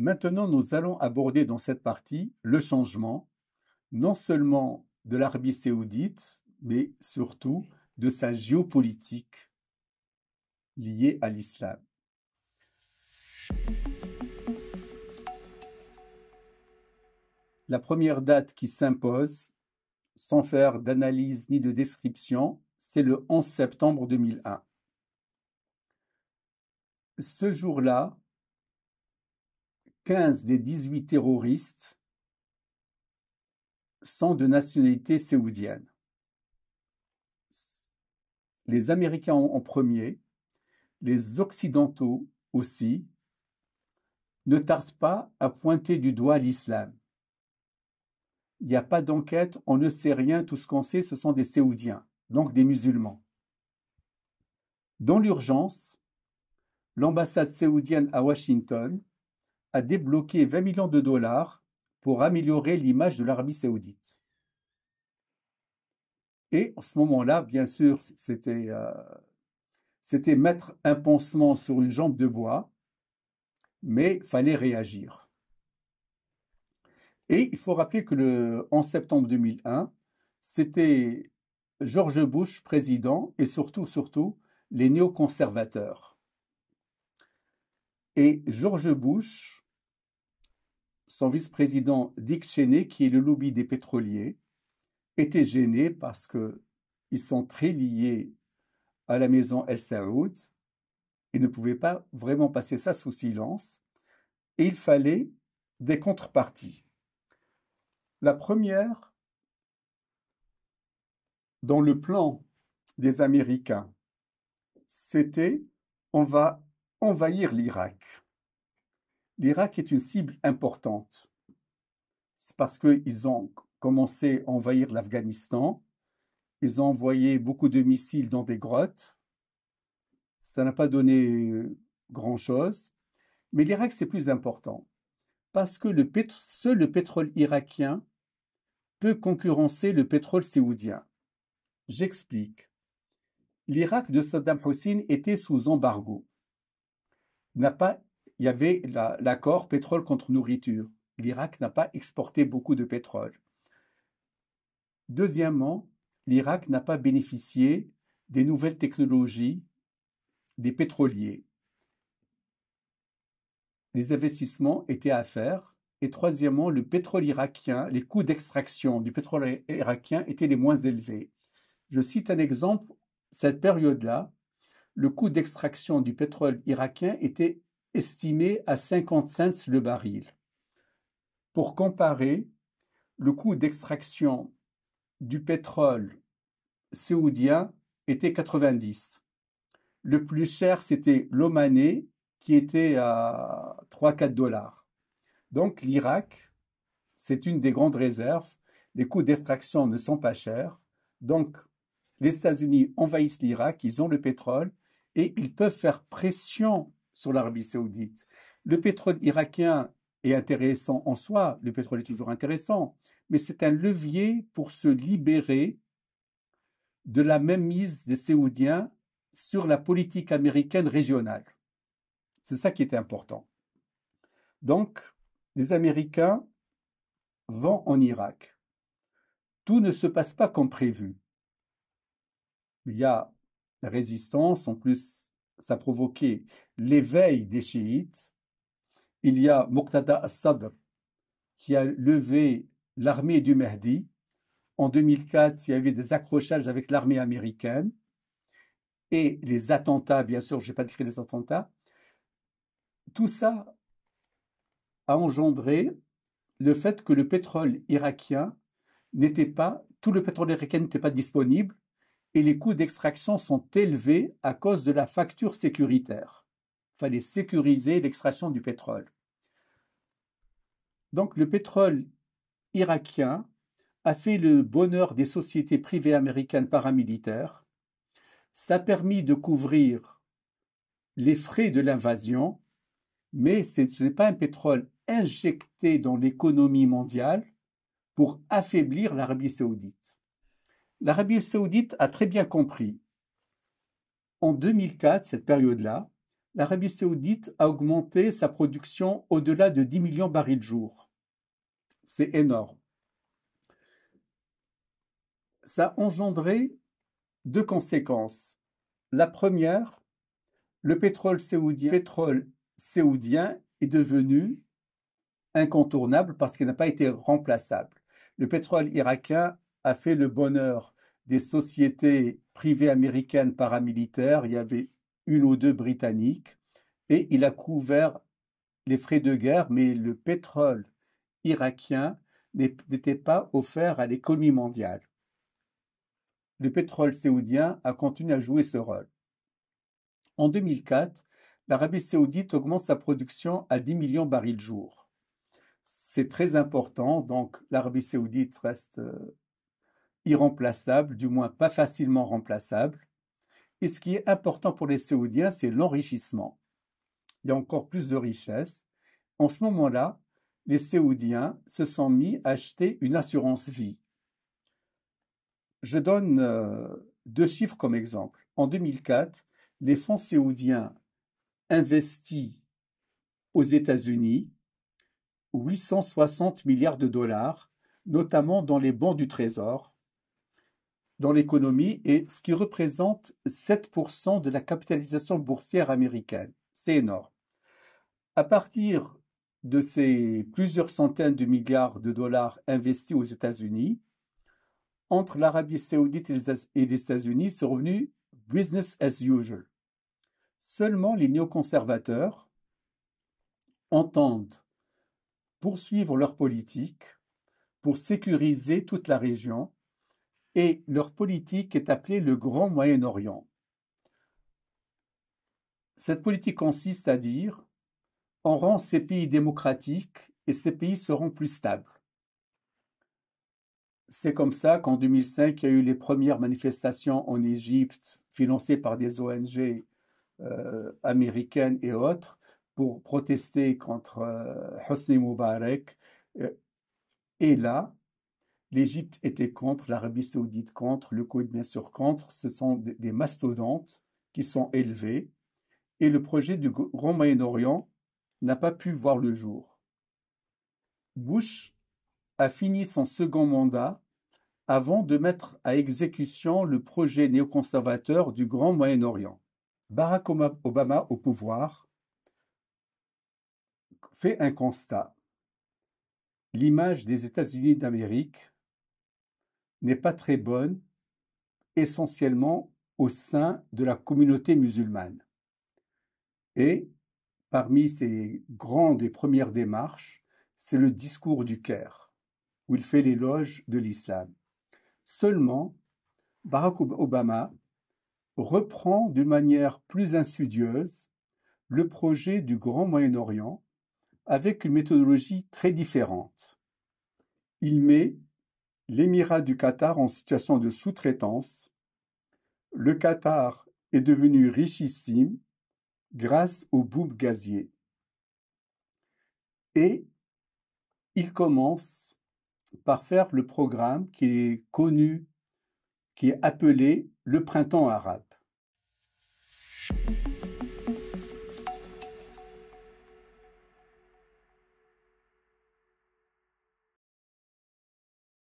Maintenant, nous allons aborder dans cette partie le changement, non seulement de l'Arabie saoudite, mais surtout de sa géopolitique liée à l'islam. La première date qui s'impose, sans faire d'analyse ni de description, c'est le 11 septembre 2001. Ce jour-là, 15 des 18 terroristes sont de nationalité saoudienne. Les Américains en premier, les Occidentaux aussi, ne tardent pas à pointer du doigt l'islam. Il n'y a pas d'enquête, on ne sait rien, tout ce qu'on sait, ce sont des Saoudiens, donc des musulmans. Dans l'urgence, l'ambassade saoudienne à Washington débloquer débloqué 20 millions de dollars pour améliorer l'image de l'Arabie saoudite. Et en ce moment-là, bien sûr, euh, c'était mettre un pansement sur une jambe de bois, mais fallait réagir. Et il faut rappeler que en septembre 2001, c'était George Bush président et surtout, surtout, les néoconservateurs. Et George Bush son vice-président Dick Cheney, qui est le lobby des pétroliers, était gêné parce que ils sont très liés à la maison El Saoud et ne pouvaient pas vraiment passer ça sous silence. Et il fallait des contreparties. La première, dans le plan des Américains, c'était on va envahir l'Irak l'Irak est une cible importante. C'est parce qu'ils ont commencé à envahir l'Afghanistan, ils ont envoyé beaucoup de missiles dans des grottes, ça n'a pas donné euh, grand-chose, mais l'Irak c'est plus important, parce que seul le pétrole irakien peut concurrencer le pétrole saoudien. J'explique. L'Irak de Saddam Hussein était sous embargo, n'a pas il y avait l'accord pétrole contre nourriture. L'Irak n'a pas exporté beaucoup de pétrole. Deuxièmement, l'Irak n'a pas bénéficié des nouvelles technologies des pétroliers. Les investissements étaient à faire. Et troisièmement, le pétrole irakien, les coûts d'extraction du pétrole irakien étaient les moins élevés. Je cite un exemple, cette période-là, le coût d'extraction du pétrole irakien était estimé à 50 cents le baril. Pour comparer, le coût d'extraction du pétrole saoudien était 90. Le plus cher, c'était l'Omané, qui était à 3-4 dollars. Donc l'Irak, c'est une des grandes réserves. Les coûts d'extraction ne sont pas chers. Donc les États-Unis envahissent l'Irak, ils ont le pétrole et ils peuvent faire pression sur l'Arabie saoudite. Le pétrole irakien est intéressant en soi, le pétrole est toujours intéressant, mais c'est un levier pour se libérer de la même mise des Saoudiens sur la politique américaine régionale. C'est ça qui était important. Donc, les Américains vont en Irak. Tout ne se passe pas comme prévu. Il y a la résistance, en plus ça a provoqué l'éveil des chiites. Il y a Muqtada al qui a levé l'armée du Mahdi. En 2004, il y avait des accrochages avec l'armée américaine et les attentats, bien sûr, je n'ai pas décrit les attentats. Tout ça a engendré le fait que le pétrole irakien n'était pas, tout le pétrole irakien n'était pas disponible et les coûts d'extraction sont élevés à cause de la facture sécuritaire. Fallait sécuriser l'extraction du pétrole. Donc le pétrole irakien a fait le bonheur des sociétés privées américaines paramilitaires. Ça a permis de couvrir les frais de l'invasion, mais ce n'est pas un pétrole injecté dans l'économie mondiale pour affaiblir l'Arabie saoudite l'Arabie saoudite a très bien compris. En 2004, cette période-là, l'Arabie saoudite a augmenté sa production au-delà de 10 millions de barils jour. C'est énorme. Ça a engendré deux conséquences. La première, le pétrole le pétrole saoudien est devenu incontournable parce qu'il n'a pas été remplaçable. Le pétrole irakien a fait le bonheur des sociétés privées américaines paramilitaires. Il y avait une ou deux britanniques et il a couvert les frais de guerre, mais le pétrole irakien n'était pas offert à l'économie mondiale. Le pétrole saoudien a continué à jouer ce rôle. En 2004, l'Arabie saoudite augmente sa production à 10 millions de barils de jour. C'est très important, donc l'Arabie saoudite reste euh, irremplaçable, du moins pas facilement remplaçable. Et ce qui est important pour les Saoudiens, c'est l'enrichissement. Il y a encore plus de richesses. En ce moment-là, les Saoudiens se sont mis à acheter une assurance vie. Je donne euh, deux chiffres comme exemple. En 2004, les fonds séoudiens investis aux États-Unis 860 milliards de dollars, notamment dans les bons du Trésor, dans l'économie et ce qui représente 7% de la capitalisation boursière américaine. C'est énorme. À partir de ces plusieurs centaines de milliards de dollars investis aux États-Unis, entre l'Arabie saoudite et les États-Unis, c'est revenu business as usual. Seulement les néoconservateurs entendent poursuivre leur politique pour sécuriser toute la région et leur politique est appelée le Grand Moyen-Orient. Cette politique consiste à dire on rend ces pays démocratiques et ces pays seront plus stables. C'est comme ça qu'en 2005, il y a eu les premières manifestations en Égypte, financées par des ONG euh, américaines et autres, pour protester contre euh, Hosni Moubarak. Euh, et là, L'Égypte était contre, l'Arabie saoudite contre, le Koweït bien sûr contre. Ce sont des mastodontes qui sont élevés. Et le projet du Grand Moyen-Orient n'a pas pu voir le jour. Bush a fini son second mandat avant de mettre à exécution le projet néoconservateur du Grand Moyen-Orient. Barack Obama au pouvoir fait un constat. L'image des États-Unis d'Amérique n'est pas très bonne, essentiellement au sein de la communauté musulmane. Et parmi ses grandes et premières démarches, c'est le discours du Caire, où il fait l'éloge de l'islam. Seulement, Barack Obama reprend d'une manière plus insidieuse le projet du Grand Moyen-Orient avec une méthodologie très différente. Il met l'Émirat du Qatar en situation de sous-traitance. Le Qatar est devenu richissime grâce au boom gazier. Et il commence par faire le programme qui est connu, qui est appelé le printemps arabe.